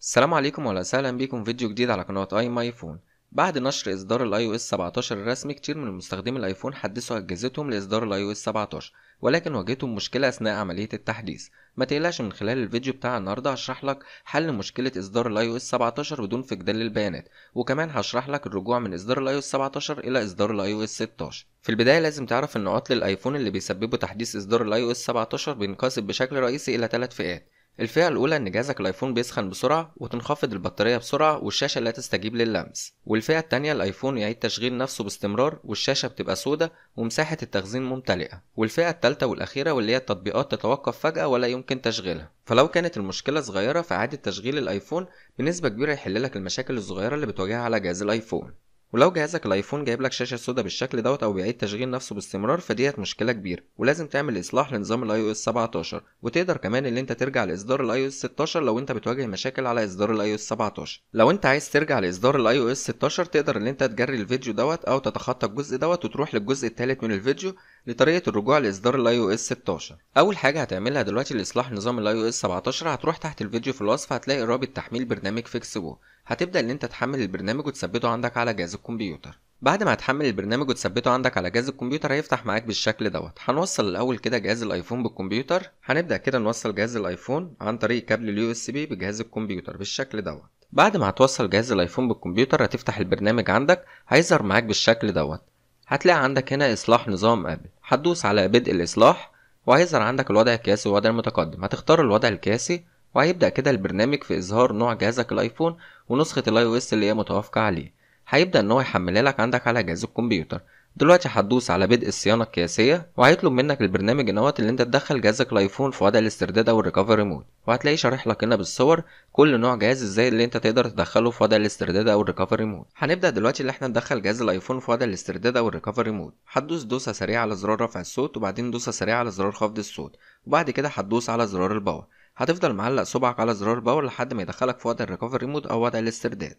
السلام عليكم ولا سهلا بيكم فيديو جديد على قناة اي ماي فون بعد نشر اصدار الاي او اس 17 الرسمي كتير من مستخدمي الايفون حدثوا اجهزتهم لاصدار الاي او اس 17 ولكن واجهتهم مشكلة اثناء عملية التحديث ما تقلقش من خلال الفيديو بتاع النهاردة هشرح لك حل مشكلة اصدار الاي او اس 17 بدون فقدان للبيانات وكمان هشرح لك الرجوع من اصدار الاي او اس 17 الى اصدار الاي او اس 16 في البداية لازم تعرف ان عطل الايفون اللي بيسببه تحديث اصدار الاي او اس 17 بينقسم بشكل رئيسي الى ثلاث فئات الفئة الأولى إن جهازك الأيفون بيسخن بسرعة وتنخفض البطارية بسرعة والشاشة لا تستجيب لللمس والفئة التانية الأيفون يعيد تشغيل نفسه باستمرار والشاشة بتبقى سودة ومساحة التخزين ممتلئة والفئة التالتة والأخيرة واللي هي التطبيقات تتوقف فجأة ولا يمكن تشغيلها فلو كانت المشكلة صغيرة فإعادة تشغيل الأيفون بنسبة كبيرة يحللك المشاكل الصغيرة اللي بتواجهها على جهاز الأيفون ولو جهازك الايفون جايب لك شاشه سودا بالشكل دوت او بيعيد تشغيل نفسه باستمرار فديت مشكله كبيره ولازم تعمل اصلاح لنظام الاي او اس 17 وتقدر كمان ان انت ترجع لاصدار الاي او اس 16 لو انت بتواجه مشاكل على اصدار الاي او اس 17 لو انت عايز ترجع لاصدار الاي او اس 16 تقدر ان انت تجري الفيديو دوت او تتخطى الجزء دوت وتروح للجزء الثالث من الفيديو لطريقه الرجوع لاصدار الاي او اس 16 اول حاجه هتعملها دلوقتي لاصلاح نظام الاي او اس 17 هتروح تحت الفيديو في الوصف هتلاقي رابط تحميل برنامج فيكس بو هتبدأ إن أنت تحمل البرنامج وتثبته عندك على جهاز الكمبيوتر بعد ما هتحمل البرنامج وتثبته عندك على جهاز الكمبيوتر هيفتح معاك بالشكل دوت هنوصل الاول كده جهاز الايفون بالكمبيوتر هنبدا كده نوصل جهاز الايفون عن طريق كابل اليو اس بي بجهاز الكمبيوتر بالشكل دوت بعد ما هتوصل جهاز الايفون بالكمبيوتر هتفتح البرنامج عندك هيظهر معاك بالشكل دوت هتلاقي عندك هنا اصلاح نظام ابل هتدوس على بدء الاصلاح وهيظهر عندك الوضع القياسي والوضع المتقدم هتختار الوضع القياسي وهيبدأ كده البرنامج في إظهار نوع جهازك الأيفون ونسخة الأي أو إس اللي هي متوافقة عليه هيبدأ إن هو يحملها لك عندك على جهاز الكمبيوتر دلوقتي هتدوس على بدء الصيانة القياسية وهيطلب منك البرنامج ان هو اللي انت تدخل جهازك الايفون في وضع الاسترداد او الريكفري مود وهتلاقيه شارح لك هنا بالصور كل نوع جهاز ازاي اللي انت تقدر تدخله في وضع الاسترداد او الريكفري مود هنبدا دلوقتي اللي احنا ندخل جهاز الايفون في وضع الاسترداد او الريكفري مود هتدوس دوسة سريعة على زرار رفع الصوت وبعدين دوسة سريعة على زرار خفض الصوت وبعد كده هتدوس على زرار الباور هتفضل معلق صبعك على زرار باور لحد ما يدخلك في وضع الريكفري مود او وضع الاسترداد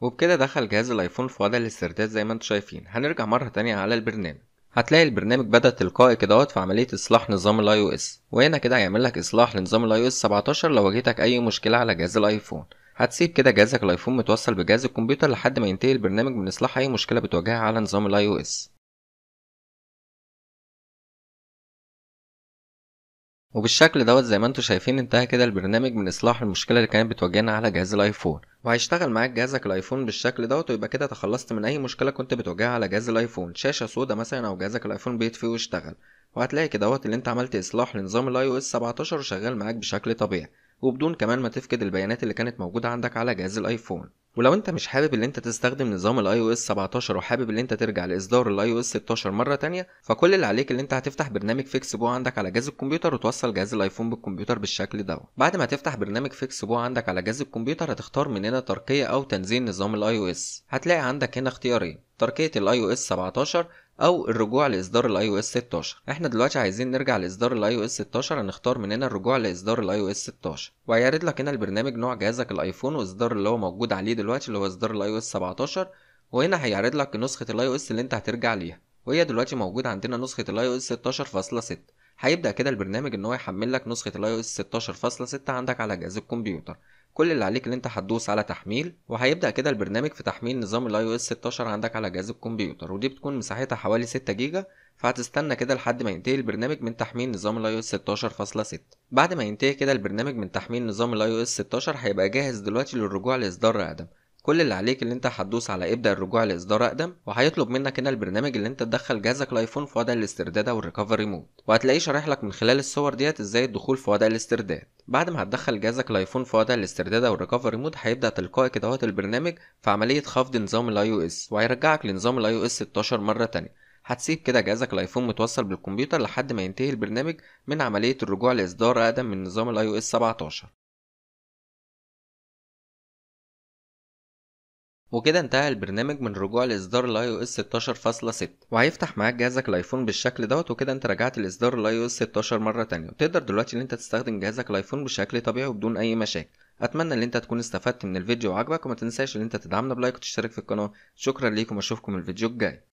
وبكده دخل جهاز الايفون في وضع الاسترداد زي ما انتم شايفين هنرجع مره تانية على البرنامج هتلاقي البرنامج بدا تلقائي كده في عمليه اصلاح نظام الاي او اس وهنا كده هيعمل لك اصلاح لنظام الاي او اس 17 لو واجهتك اي مشكله على جهاز الايفون هتسيب كده جهازك الايفون متوصل بجهاز الكمبيوتر لحد ما ينتهي البرنامج من اصلاح اي مشكله بتواجهها على نظام الاي او اس وبالشكل دوت زي ما انتم شايفين انتهى كده البرنامج من اصلاح المشكله اللي كانت بتواجهنا على جهاز الايفون وهيشتغل معاك جهازك الايفون بالشكل دوت ويبقى كده تخلصت من اي مشكله كنت بتواجهها على جهاز الايفون شاشه سودا مثلا او جهازك الايفون بيطفي ويشتغل وهتلاقي كده دوت اللي انت عملت اصلاح لنظام الاي او اس 17 وشغال معاك بشكل طبيعي وبدون كمان ما تفقد البيانات اللي كانت موجوده عندك على جهاز الايفون ولو انت مش حابب ان انت تستخدم نظام الاي او اس 17 وحابب ان انت ترجع لاصدار الاي او اس 16 مره تانية فكل اللي عليك ان انت هتفتح برنامج فيكس بو عندك على جهاز الكمبيوتر وتوصل جهاز الايفون بالكمبيوتر بالشكل ده بعد ما تفتح برنامج فيكس بو عندك على جهاز الكمبيوتر هتختار من هنا ترقيه او تنزيل نظام الاي او اس هتلاقي عندك هنا اختيارين ترقيه الاي او اس 17 او الرجوع لاصدار الاي او اس 16 احنا دلوقتي عايزين نرجع لاصدار الاي او اس 16 هنختار من هنا الرجوع لاصدار الاي او اس 16 وهيعرض لك هنا البرنامج نوع جهازك الايفون واصدار اللي هو موجود عليه دلوقتي اللي هو اصدار الاي او اس 17 وهنا هيعرض لك نسخه الاي او اس اللي انت هترجع ليها وهي دلوقتي موجود عندنا نسخه الاي او اس 16.6 هيبدا كده البرنامج ان هو يحمل لك نسخه الاي او اس 16.6 عندك على جهاز الكمبيوتر كل اللي عليك ان انت هتدوس على تحميل وهيبدا كده البرنامج في تحميل نظام الاي او اس 16 عندك على جهاز الكمبيوتر ودي بتكون مساحتها حوالي 6 جيجا فهتستنى كده لحد ما ينتهي البرنامج من تحميل نظام الاي او اس 16.6 بعد ما ينتهي كده البرنامج من تحميل نظام الاي او اس 16 هيبقى جاهز دلوقتي للرجوع لاصدار اقدم كل اللي عليك اللي انت هتدوس على ابدا الرجوع لاصدار اقدم وهيطلب منك هنا البرنامج اللي انت تدخل جهازك الايفون في وضع الاسترداد او الريكفري مود وهتلاقيه شارح لك من خلال الصور ديت ازاي الدخول في وضع الاسترداد بعد ما هتدخل جهازك الايفون في وضع الاسترداد او الريكفري مود هيبدا تلقائي كده اهوت البرنامج في عمليه خفض نظام الاي او اس وهيرجعك لنظام الاي او اس 16 مره تانية هتسيب كده جهازك الايفون متوصل بالكمبيوتر لحد ما ينتهي البرنامج من عمليه الرجوع لاصدار اقدم من نظام الاي او اس 17 وكده انتهى البرنامج من رجوع لاصدار الاي او اس 16.6 وهيفتح معاك جهازك الايفون بالشكل دوت وكده انت رجعت لاصدار الاي او اس 16 مره تانية وتقدر دلوقتي ان انت تستخدم جهازك الايفون بشكل طبيعي وبدون اي مشاكل اتمنى ان انت تكون استفدت من الفيديو وعجبك وما تنساش ان انت تدعمنا بلايك وتشترك في القناه شكرا ليكم واشوفكم الفيديو الجاي